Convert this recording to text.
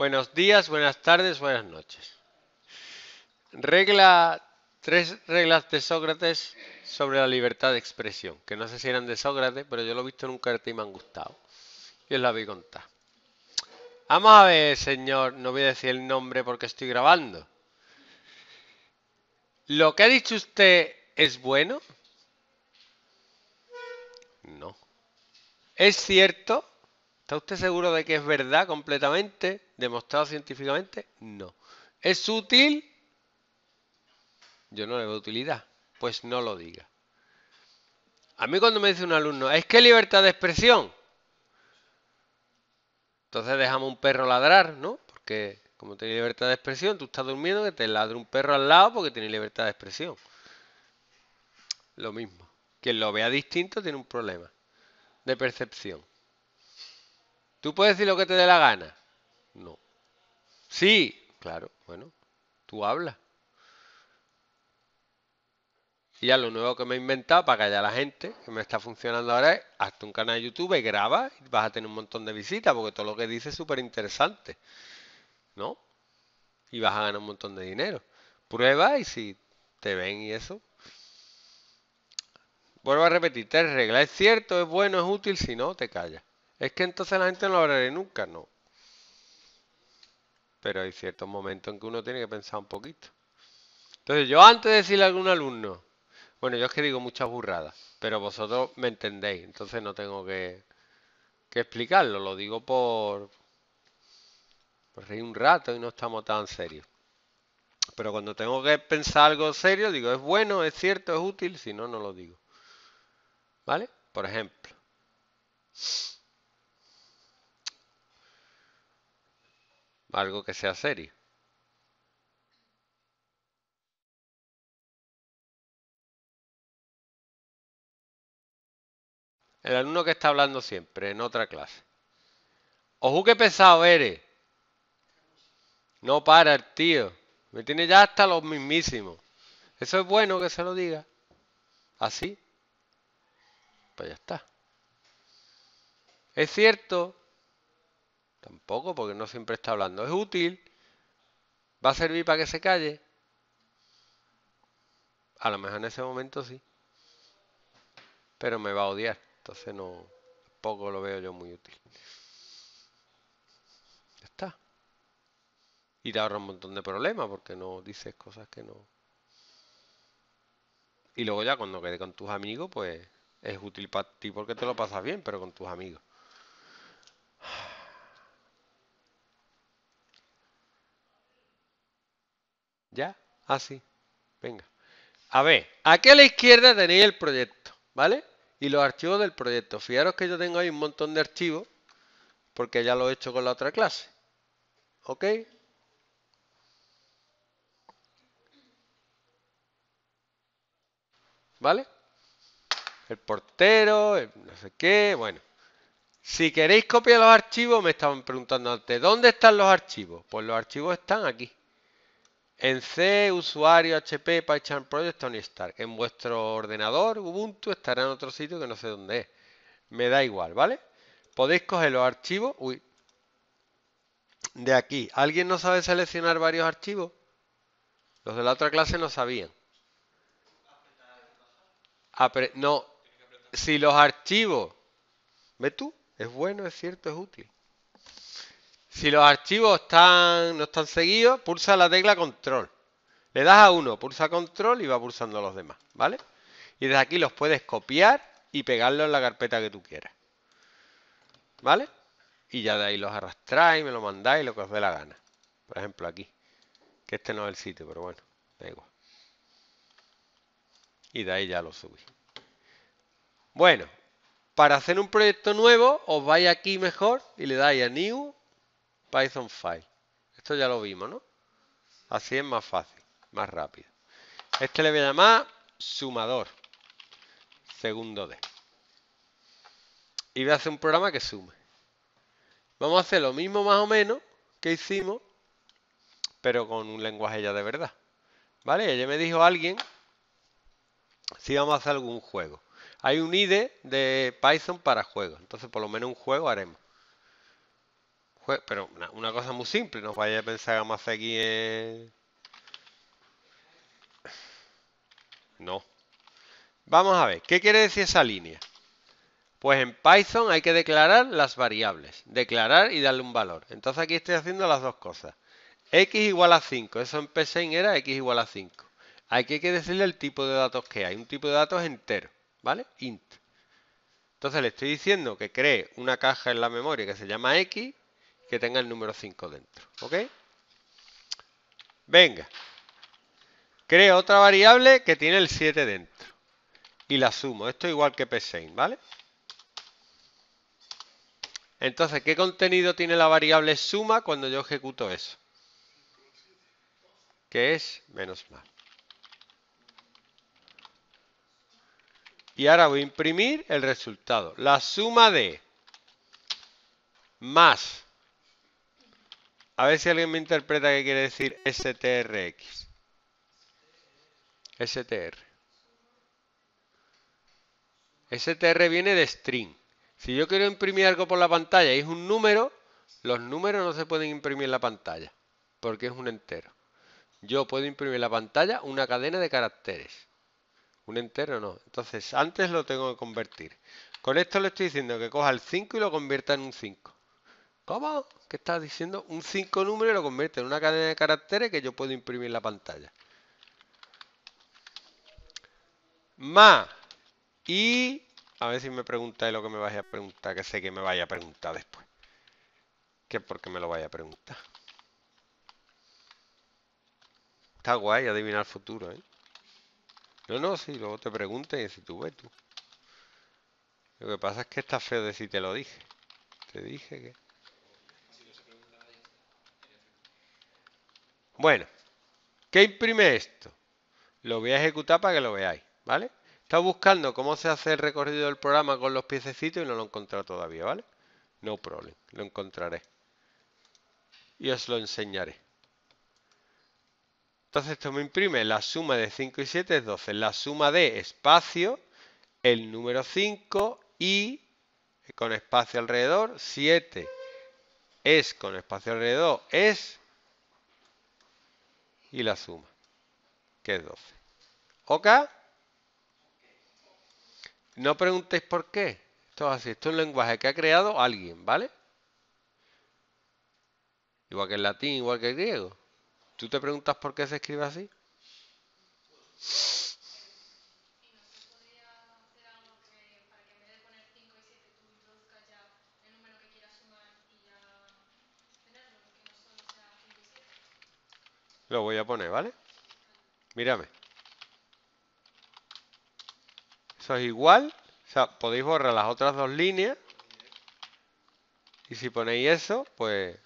Buenos días, buenas tardes, buenas noches. Regla, tres reglas de Sócrates sobre la libertad de expresión, que no sé si eran de Sócrates, pero yo lo he visto en un cartel y me han gustado. Y os la voy a contar. Vamos a ver, señor, no voy a decir el nombre porque estoy grabando. ¿Lo que ha dicho usted es bueno? No. ¿Es cierto? ¿Está usted seguro de que es verdad completamente? ¿Demostrado científicamente? No. ¿Es útil? Yo no le veo utilidad. Pues no lo diga. A mí cuando me dice un alumno, es que libertad de expresión. Entonces dejamos un perro ladrar, ¿no? Porque como tiene libertad de expresión, tú estás durmiendo que te ladre un perro al lado porque tiene libertad de expresión. Lo mismo. Quien lo vea distinto tiene un problema de percepción. ¿Tú puedes decir lo que te dé la gana? No. Sí, claro, bueno, tú hablas. Y ya lo nuevo que me he inventado para callar a la gente, que me está funcionando ahora, es hazte un canal de YouTube y graba y vas a tener un montón de visitas, porque todo lo que dices es súper interesante. ¿No? Y vas a ganar un montón de dinero. Prueba y si te ven y eso. Vuelvo a repetir, te regla. Es cierto, es bueno, es útil, si no, te callas. Es que entonces la gente no lo hablaré nunca, no. Pero hay ciertos momentos en que uno tiene que pensar un poquito. Entonces, yo antes de decirle a algún alumno, bueno, yo es que digo muchas burradas, pero vosotros me entendéis, entonces no tengo que, que explicarlo, lo digo por, por reír un rato y no estamos tan serios. Pero cuando tengo que pensar algo serio, digo, es bueno, es cierto, es útil, si no, no lo digo. ¿Vale? Por ejemplo. algo que sea serio. El alumno que está hablando siempre, en otra clase. Ojo qué pesado eres. No para el tío. Me tiene ya hasta los mismísimos. Eso es bueno que se lo diga. Así. Pues ya está. Es cierto Tampoco, porque no siempre está hablando. ¿Es útil? ¿Va a servir para que se calle? A lo mejor en ese momento sí. Pero me va a odiar. Entonces no. Tampoco lo veo yo muy útil. Ya está. Y te ahorra un montón de problemas porque no dices cosas que no. Y luego ya cuando quede con tus amigos, pues es útil para ti porque te lo pasas bien, pero con tus amigos. ¿Ya? Así. Ah, Venga. A ver, aquí a la izquierda tenéis el proyecto, ¿vale? Y los archivos del proyecto. Fijaros que yo tengo ahí un montón de archivos, porque ya lo he hecho con la otra clase. ¿Ok? ¿Vale? El portero, no sé qué, bueno. Si queréis copiar los archivos, me estaban preguntando antes, ¿dónde están los archivos? Pues los archivos están aquí. En C, usuario, HP, PyCharm Project, Tony Stark. En vuestro ordenador, Ubuntu, estará en otro sitio que no sé dónde es. Me da igual, ¿vale? Podéis coger los archivos. Uy. De aquí. ¿Alguien no sabe seleccionar varios archivos? Los de la otra clase no sabían. no. Si los archivos. ¿Ves tú? Es bueno, es cierto, es útil. Si los archivos están, no están seguidos, pulsa la tecla control. Le das a uno, pulsa control y va pulsando los demás, ¿vale? Y desde aquí los puedes copiar y pegarlos en la carpeta que tú quieras. ¿Vale? Y ya de ahí los arrastráis, me lo mandáis, lo que os dé la gana. Por ejemplo, aquí. Que este no es el sitio, pero bueno, da igual. Y de ahí ya lo subí. Bueno, para hacer un proyecto nuevo, os vais aquí mejor y le dais a New Python file. Esto ya lo vimos, ¿no? Así es más fácil, más rápido. Este le voy a llamar sumador. Segundo D. Y voy a hacer un programa que sume. Vamos a hacer lo mismo más o menos que hicimos, pero con un lenguaje ya de verdad. ¿Vale? Ayer me dijo alguien si vamos a hacer algún juego. Hay un IDE de Python para juegos, entonces por lo menos un juego haremos pero una, cosa muy simple, no vaya a pensar a más aquí No. Vamos a ver, ¿qué quiere decir esa línea? Pues en Python hay que declarar las variables, declarar y darle un valor. Entonces aquí estoy haciendo las dos cosas. x igual a 5, eso en Python era x igual a 5. Aquí hay que decirle el tipo de datos que hay, un tipo de datos entero, ¿vale? Int. Entonces le estoy diciendo que cree una caja en la memoria que se llama X que tenga el número 5 dentro. ¿Ok? Venga. Creo otra variable que tiene el 7 dentro. Y la sumo. Esto es igual que psain, ¿vale? Entonces, ¿qué contenido tiene la variable suma cuando yo ejecuto eso? Que es menos más. Y ahora voy a imprimir el resultado. La suma de más a ver si alguien me interpreta qué quiere decir STRX. STR. STR viene de string. Si yo quiero imprimir algo por la pantalla y es un número, los números no se pueden imprimir en la pantalla, porque es un entero. Yo puedo imprimir en la pantalla una cadena de caracteres. Un entero no. Entonces, antes lo tengo que convertir. Con esto le estoy diciendo que coja el 5 y lo convierta en un 5. ¿Qué estás diciendo? Un 5 número lo convierte en una cadena de caracteres que yo puedo imprimir en la pantalla. Más. Y... A ver si me preguntáis lo que me vais a preguntar, que sé que me vaya a preguntar después. Que porque me lo vaya a preguntar. Está guay adivinar el futuro, ¿eh? No, no, si luego te y si tú ves tú. Lo que pasa es que está feo de si te lo dije. Te dije que... Bueno, ¿qué imprime esto? Lo voy a ejecutar para que lo veáis, ¿vale? Está buscando cómo se hace el recorrido del programa con los piececitos y no lo he encontrado todavía, ¿vale? No problem, lo encontraré. Y os lo enseñaré. Entonces esto me imprime la suma de 5 y 7 es 12. La suma de espacio, el número 5 y con espacio alrededor, 7 es con espacio alrededor, es y la suma, que es 12. ¿Ok? No preguntéis por qué. Esto es así. Esto es un lenguaje que ha creado alguien, ¿vale? Igual que el latín, igual que el griego. ¿Tú te preguntas por qué se escribe así? Lo voy a poner, ¿vale? Mírame. Eso es igual. O sea, podéis borrar las otras dos líneas. Y si ponéis eso, pues